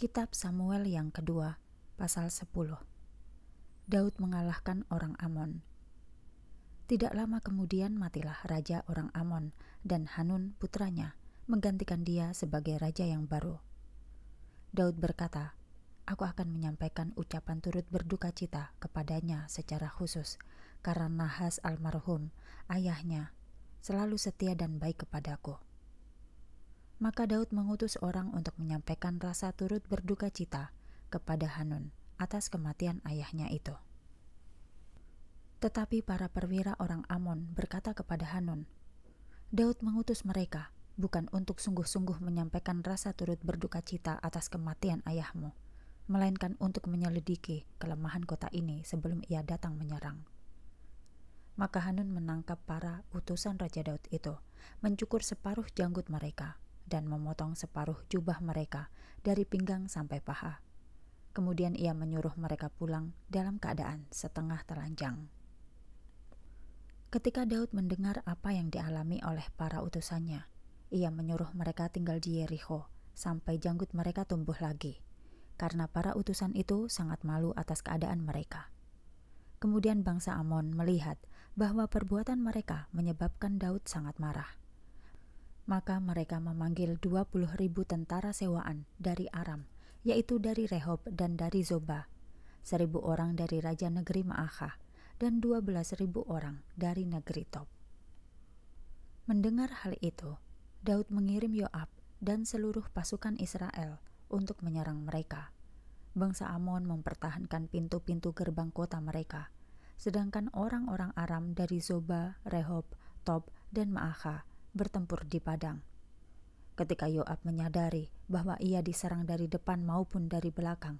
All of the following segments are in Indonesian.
Kitab Samuel yang kedua, pasal 10. Daud mengalahkan orang Amon. Tidak lama kemudian matilah raja orang Amon dan Hanun putranya menggantikan dia sebagai raja yang baru. Daud berkata, "Aku akan menyampaikan ucapan turut berduka cita kepadanya secara khusus karena Nahas almarhum, ayahnya, selalu setia dan baik kepadaku." Maka Daud mengutus orang untuk menyampaikan rasa turut berduka cita kepada Hanun atas kematian ayahnya itu. Tetapi para perwira orang Amon berkata kepada Hanun, "Daud mengutus mereka bukan untuk sungguh-sungguh menyampaikan rasa turut berduka cita atas kematian ayahmu." melainkan untuk menyelidiki kelemahan kota ini sebelum ia datang menyerang. Maka Hanun menangkap para utusan Raja Daud itu, mencukur separuh janggut mereka, dan memotong separuh jubah mereka dari pinggang sampai paha. Kemudian ia menyuruh mereka pulang dalam keadaan setengah telanjang. Ketika Daud mendengar apa yang dialami oleh para utusannya, ia menyuruh mereka tinggal di Yeriko sampai janggut mereka tumbuh lagi, karena para utusan itu sangat malu atas keadaan mereka. Kemudian bangsa Amon melihat bahwa perbuatan mereka menyebabkan Daud sangat marah. Maka mereka memanggil 20 ribu tentara sewaan dari Aram, yaitu dari Rehob dan dari Zoba, seribu orang dari Raja Negeri Ma'aha, dan dua belas ribu orang dari negeri Top. Mendengar hal itu, Daud mengirim Yoab dan seluruh pasukan Israel untuk menyerang mereka. Bangsa Amon mempertahankan pintu-pintu gerbang kota mereka, sedangkan orang-orang Aram dari Zoba, Rehob, Top, dan Maakah bertempur di padang. Ketika Yoab menyadari bahwa ia diserang dari depan maupun dari belakang,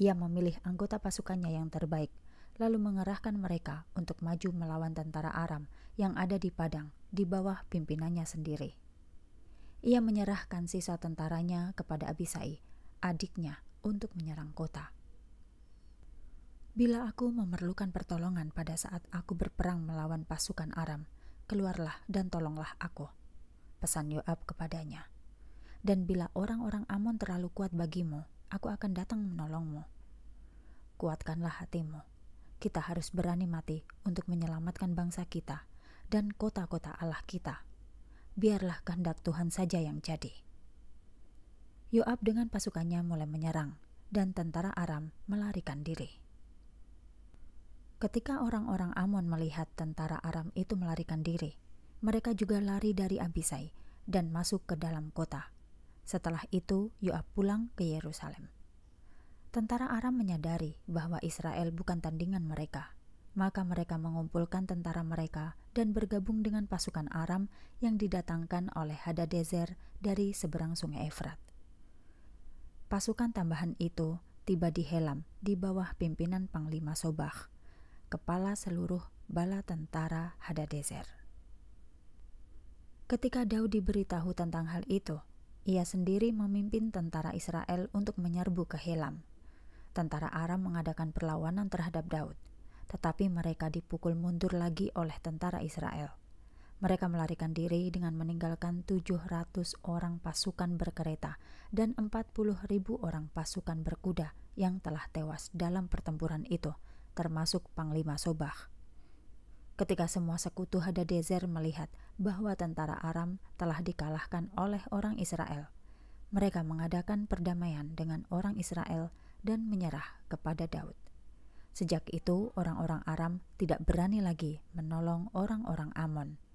ia memilih anggota pasukannya yang terbaik, lalu mengerahkan mereka untuk maju melawan tentara Aram yang ada di padang di bawah pimpinannya sendiri. Ia menyerahkan sisa tentaranya kepada Abisai, adiknya, untuk menyerang kota. Bila aku memerlukan pertolongan pada saat aku berperang melawan pasukan Aram, keluarlah dan tolonglah aku, pesan Yoab kepadanya. Dan bila orang-orang Amon terlalu kuat bagimu, aku akan datang menolongmu. Kuatkanlah hatimu. Kita harus berani mati untuk menyelamatkan bangsa kita dan kota-kota Allah kita. Biarlah kehendak Tuhan saja yang jadi. Yoab dengan pasukannya mulai menyerang, dan tentara Aram melarikan diri. Ketika orang-orang Amon melihat tentara Aram itu melarikan diri, mereka juga lari dari Abisai dan masuk ke dalam kota. Setelah itu, Yoab pulang ke Yerusalem. Tentara Aram menyadari bahwa Israel bukan tandingan mereka, maka mereka mengumpulkan tentara mereka dan bergabung dengan pasukan Aram yang didatangkan oleh Hadadezer dari seberang sungai Efrat. Pasukan tambahan itu tiba di Helam di bawah pimpinan Panglima Sobach, kepala seluruh bala tentara Hadadezer. Ketika Daud diberitahu tentang hal itu, ia sendiri memimpin tentara Israel untuk menyerbu ke Helam. Tentara Aram mengadakan perlawanan terhadap Daud, tetapi mereka dipukul mundur lagi oleh tentara Israel. Mereka melarikan diri dengan meninggalkan 700 orang pasukan berkereta dan 40 ribu orang pasukan berkuda yang telah tewas dalam pertempuran itu – termasuk Panglima Sobah. Ketika semua sekutu Hadadezer melihat bahwa tentara Aram telah dikalahkan oleh orang Israel, mereka mengadakan perdamaian dengan orang Israel dan menyerah kepada Daud. Sejak itu, orang-orang Aram tidak berani lagi menolong orang-orang Amon.